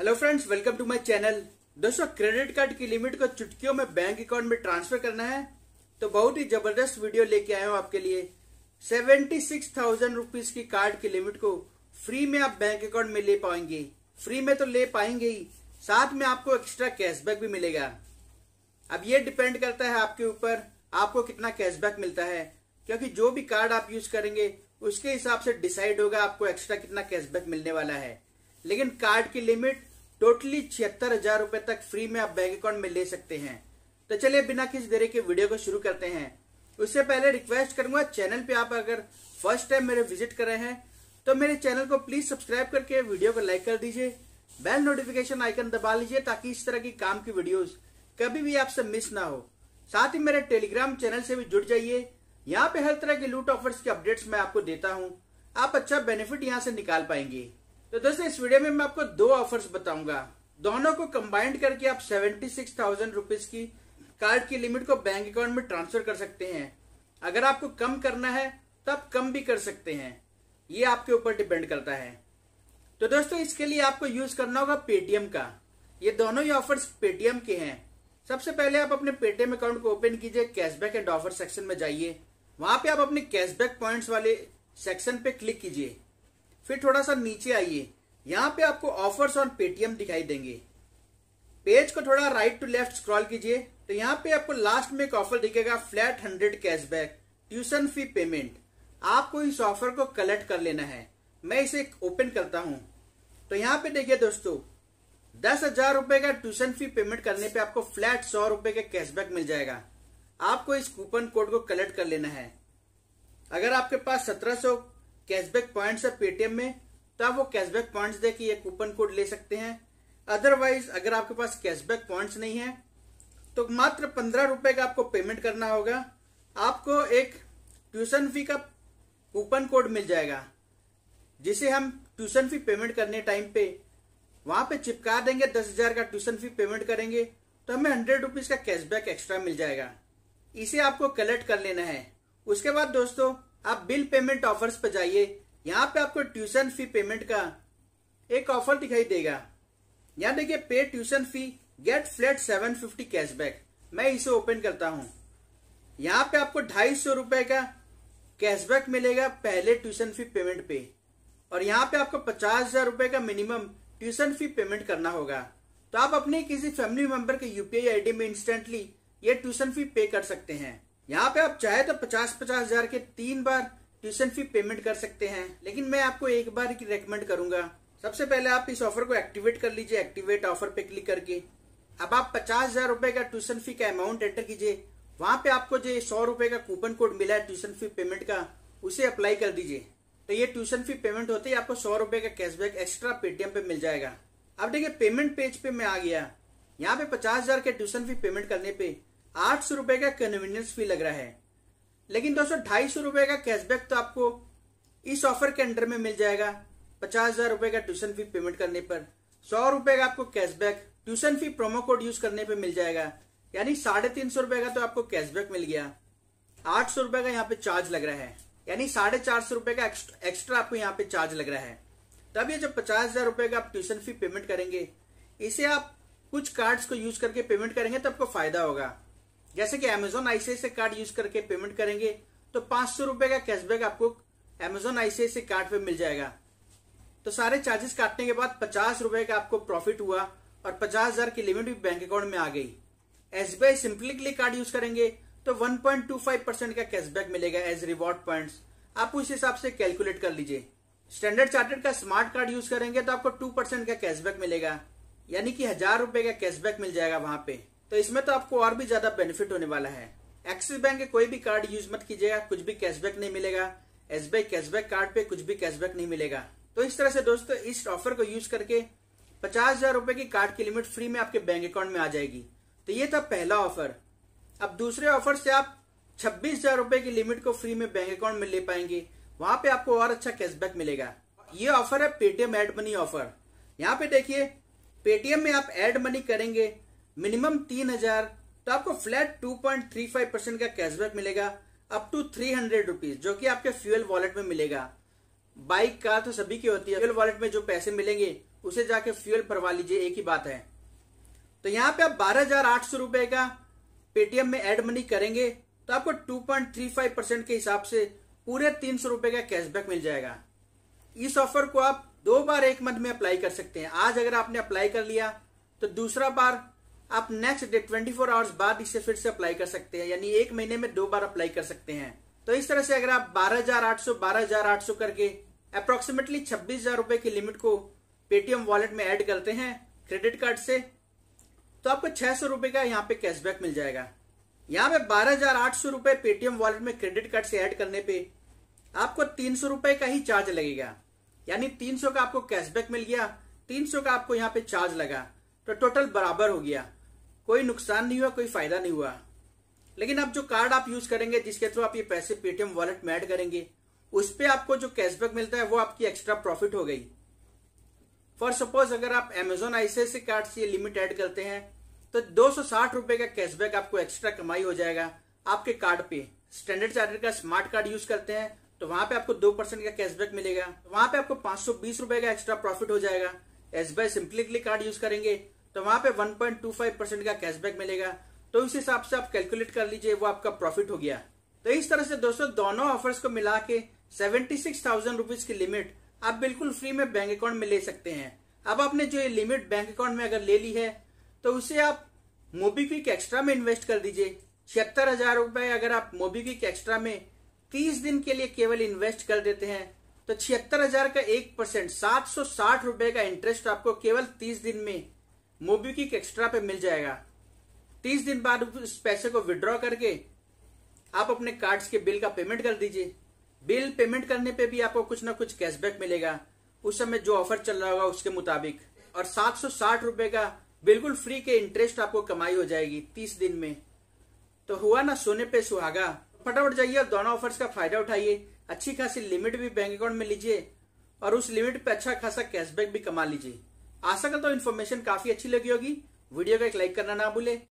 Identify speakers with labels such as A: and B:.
A: hello friends welcome to my channel दोस्तों credit card की limit को चुटकियों में बैंक अकाउंट में ट्रांसफर करना है तो बहुत ही जबरदस्त वीडियो लेके आया हूँ आपके लिए सेवेंटी सिक्स थाउजेंड रुपीज की कार्ड की लिमिट को फ्री में आप बैंक अकाउंट में ले पाएंगे फ्री में तो ले पाएंगे ही साथ में आपको एक्स्ट्रा कैशबैक भी मिलेगा अब ये डिपेंड करता है आपके ऊपर आपको कितना कैशबैक मिलता है क्योंकि जो भी कार्ड आप यूज करेंगे उसके हिसाब से डिसाइड होगा आपको एक्स्ट्रा कितना कैशबैक मिलने वाला है लेकिन कार्ड की लिमिट टोटली छिहत्तर हजार रूपए तक फ्री में आप बैंक अकाउंट में ले सकते हैं तो चलिए बिना किसी देरी के वीडियो को शुरू करते हैं उससे पहले रिक्वेस्ट करूंगा चैनल पे आप अगर फर्स्ट टाइम मेरे विजिट कर रहे हैं तो मेरे चैनल को प्लीज सब्सक्राइब करके वीडियो को लाइक कर दीजिए बेल नोटिफिकेशन आइकन दबा लीजिए ताकि इस तरह की काम की वीडियोस कभी भी आपसे मिस ना हो साथ ही मेरे टेलीग्राम चैनल से भी जुड़ जाइए यहाँ पे हर तरह के लूट ऑफर्स के अपडेट्स मैं आपको देता हूँ आप अच्छा बेनिफिट यहाँ से निकाल पाएंगे तो दोस्तों इस वीडियो में मैं आपको दो ऑफर्स बताऊंगा दोनों को कंबाइंड करके आप सेवेंटी सिक्स थाउजेंड रुपीज की कार्ड की लिमिट को बैंक अकाउंट में ट्रांसफर कर सकते हैं अगर आपको कम करना है तो आप कम भी कर सकते हैं ये आपके ऊपर डिपेंड करता है तो दोस्तों इसके लिए आपको यूज करना होगा पेटीएम का ये दोनों ही ऑफर्स पेटीएम के हैं सबसे पहले आप अपने पेटीएम अकाउंट को ओपन कीजिए कैशबैक एंड ऑफर सेक्शन में जाइए वहां पे आप अपने कैशबैक पॉइंट्स वाले सेक्शन पे क्लिक कीजिए फिर थोड़ा सा नीचे आइए यहाँ पे आपको ऑफर्स ऑन पेटीएम दिखाई देंगे पेज को थोड़ा राइट टू लेफ्ट स्क्रॉल कीजिए तो यहां पे आपको लास्ट में एक ऑफर दिखेगा flat hundred cashback tuition fee payment आपको इस ऑफर को कलेक्ट कर लेना है मैं इसे ओपन करता हूँ तो यहाँ पे देखिए दोस्तों दस हजार रुपए का ट्यूशन फी पेमेंट करने पे आपको फ्लैट सौ रुपए का कैशबैक मिल जाएगा आपको इस कूपन कोड को कलेक्ट कर लेना है अगर आपके पास सत्रह सौ कैशबैक पॉइंट्स है पेटीएम में तब तो वो कैशबैक पॉइंट्स दे के ये कूपन कोड ले सकते हैं अदरवाइज अगर आपके पास कैशबैक पॉइंट्स नहीं है तो मात्र पंद्रह रुपए का आपको पेमेंट करना होगा आपको एक ट्यूशन फी का कूपन कोड मिल जाएगा जिसे हम ट्यूशन फी पेमेंट करने टाइम पे वहां पे चिपका देंगे दस हजार का ट्यूशन फी पेमेंट करेंगे तो हमें हंड्रेड रुपीज का कैशबैक एक्स्ट्रा मिल जाएगा इसे आपको कलेक्ट कर लेना है उसके बाद दोस्तों आप बिल पेमेंट ऑफर्स पर जाइए यहाँ पे आपको ट्यूशन फी पेमेंट का एक ऑफर दिखाई देगा यहाँ देखिए pay tuition fee get flat seven fifty cashback मैं इसे ओपन करता हूँ यहाँ पे आपको ढाई सौ रुपए का कैशबैक मिलेगा पहले ट्यूशन फी पेमेंट पे और यहाँ पे आपको पचास हजार रुपए का मिनिमम ट्यूशन फी पेमेंट करना होगा तो आप अपने किसी फैमिली मेंबर के यूपीआई आईडी में इंस्टेंटली ये ट्यूशन फी पे कर सकते हैं यहाँ पे आप चाहे तो पचास पचास हजार के तीन बार ट्यूशन फी पेमेंट कर सकते हैं लेकिन मैं आपको एक बार की रेकमेंड करूंगा सबसे पहले आप इस ऑफर को एक्टिवेट कर लीजिए एक्टिवेट ऑफर पे क्लिक करके अब आप पचास हजार रूपए का ट्यूशन फी का अमाउंट एंटर कीजिए वहां पे आपको जो सौ रूपए का कूपन कोड मिला है ट्यूशन फी पेमेंट का उसे अप्लाई कर दीजिए तो ये ट्यूशन फी पेमेंट होते ही आपको सौ रूपये का कैशबैक एक्स्ट्रा पेटीएम पे मिल जाएगा अब देखिए पेमेंट पेज पे मैं आ गया यहाँ पे पचास हजार के ट्यूशन फी पेमेंट करने पे आठ सौ रुपए का कन्वीनियंस फी लग रहा है लेकिन दोस्तों ढाई सौ रुपए का कैशबैक तो आपको इस ऑफर के अंडर में मिल जाएगा पचास हजार रुपए का ट्यूशन फी पेमेंट करने पर सौ रुपए का आपको cashback tuition fee promo code use करने पर मिल जाएगा यानी साढ़े तीन सौ रुपए का तो आपको कैशबैक मिल गया आठ सौ रुपए का यहाँ पे चार्ज लग रहा है यानी साढ़े चार सौ रुपए का एक्स्ट्रा आपको यहाँ पे चार्ज लग रहा है तब ये जब पचास हजार रुपए का आप ट्यूशन फी पेमेंट करेंगे इसे आप कुछ कार्ड्स को यूज करके पेमेंट करेंगे तो आपको फायदा होगा जैसे कि अमेजोन आईसीआईसी कार्ड यूज करके पेमेंट करेंगे तो पांच सौ रुपए का कैशबैक आपको अमेजोन आईसीआईसी कार्ड पे मिल जाएगा तो सारे चार्जेस काटने के बाद पचास रुपए का आपको प्रॉफिट हुआ और पचास हजार की लिमिट भी बैंक अकाउंट में आ गई एसबीआई सिंपली के लिए कार्ड यूज करेंगे तो one point two five percent का कैशबैक मिलेगा एज रिवॉर्ड पॉइंट आप उस हिसाब से कैलकुलेट कर लीजिए स्टैंडर्ड चार्टर्ड का स्मार्ट कार्ड यूज करेंगे तो आपको टू परसेंट का कैशबैक मिलेगा यानी कि हजार रुपए का कैशबैक मिल जाएगा वहां पे तो इसमें तो आपको और भी ज्यादा बेनिफिट होने वाला है एक्सिस बैंक के कोई भी कार्ड यूज मत कीजिएगा कुछ भी कैशबैक नहीं मिलेगा एस कैशबैक कार्ड पे कुछ भी कैशबैक नहीं मिलेगा तो इस तरह से दोस्तों इस ऑफर को यूज करके पचास हजार रूपए की कार्ड की लिमिट फ्री में आपके बैंक अकाउंट में आ जाएगी तो ये था पहला ऑफर अब दूसरे ऑफर से आप छब्बीस हजार रूपए की लिमिट को फ्री में बैंक अकाउंट में ले पाएंगे वहां पे आपको और अच्छा कैशबैक मिलेगा ये ऑफर है पेटीएम एड मनी ऑफर यहाँ पे देखिए पेटीएम में आप एड मनी करेंगे मिनिमम तीन हजार तो आपको फ्लैट 2.35 परसेंट का कैशबैक मिलेगा up to three hundred rupees जो कि आपके फ्यूल वॉलेट में मिलेगा बाइक कार तो सभी की होती है फ्यूल वॉलेट में जो पैसे मिलेंगे उसे जाके फ्यूल भरवा लीजिए एक ही बात है तो यहाँ पे आप बारह रुपए का पेटीएम में एड मनी करेंगे तो आपको 2.35 परसेंट के हिसाब से पूरे तीन रुपए का कैशबैक मिल जाएगा इस ऑफर को आप दो बार एक मंथ में अप्लाई कर सकते हैं आज अगर आपने अप्लाई कर लिया तो दूसरा बार आप नेक्स्ट डे 24 आवर्स बाद इसे फिर से अप्लाई कर सकते हैं यानी एक महीने में दो बार अप्लाई कर सकते हैं तो इस तरह से अगर आप 12,800 12,800 करके अप्रोक्सीमेटली छब्बीस हजार रुपए की लिमिट को पेटीएम वॉलेट में ऐड करते हैं क्रेडिट कार्ड से तो आपको छह सौ का यहाँ पे कैशबैक मिल जाएगा यहाँ पे बारह हजार आठ सौ रुपए पेटीएम वॉलेट में क्रेडिट कार्ड से एड करने पे आपको तीन सौ रुपए का ही चार्ज लगेगा यानी तीन सौ का आपको कैशबैक मिल गया तीन सौ का आपको यहाँ पे चार्ज लगा तो टोटल बराबर हो गया कोई नुकसान नहीं हुआ कोई फायदा नहीं हुआ लेकिन अब जो कार्ड आप यूज करेंगे जिसके थ्रू आप ये पैसे पेटीएम वॉलेट में एड करेंगे उस पर आपको जो कैशबैक मिलता है वो आपकी एक्स्ट्रा प्रॉफिट हो गई फॉर सपोज अगर आप एमेजोन आईसीआईसी कार्ड से लिमिट एड करते हैं तो दो सौ का कैशबैक आपको एक्स्ट्रा कमाई हो जाएगा आपके कार्ड पे स्टैंडर्ड चार्टर का स्मार्ट कार्ड यूज करते हैं तो वहां पे आपको दो परसेंट का कैशबैक मिलेगा वहां पे आपको पांच सौ बीस रुपए का एक्स्ट्रा प्रॉफिट हो जाएगा as by simply card use करेंगे तो वहां पे 1.25 परसेंट का कैशबैक मिलेगा तो उस हिसाब से आप कैलकुलेट कर लीजिए वो आपका प्रॉफिट हो गया तो इस तरह से दोस्तों दोनों ऑफर्स को मिला के सेवेंटी की लिमिट आप बिल्कुल फ्री में बैंक अकाउंट में ले सकते हैं अब आपने जो ये लिमिट बैंक अकाउंट में अगर ले ली है तो उसे आप मोबीक्विक एक्स्ट्रा में इन्वेस्ट कर दीजिए छिहत्तर हजार रुपए अगर आप मोबीक्विक एक्स्ट्रा में तीस दिन के लिए केवल इन्वेस्ट कर देते हैं तो छिहत्तर हजार का एक परसेंट सात सौ साठ रूपये का इंटरेस्ट आपको केवल तीस दिन में मोबीक्विक एक्स्ट्रा पे मिल जाएगा तीस दिन बाद उस पैसे को विड्रॉ करके आप अपने कार्ड्स के बिल का पेमेंट कर दीजिए बिल पेमेंट करने पे भी आपको कुछ ना कुछ कैशबैक मिलेगा उस समय जो ऑफर चल रहा होगा उसके मुताबिक और सात सौ साठ रुपए का बिल्कुल फ्री के इंटरेस्ट आपको कमाई हो जाएगी तीस दिन में तो हुआ ना सोने पे सुहागा फटाफट जाइए और दोनों ऑफर्स का फायदा उठाइए अच्छी खासी लिमिट भी बैंक अकाउंट में लीजिए और उस लिमिट पे अच्छा खासा कैशबैक भी कमा लीजिए आशा करता हूं इन्फॉर्मेशन काफी अच्छी लगी होगी वीडियो को एक लाइक करना ना भूले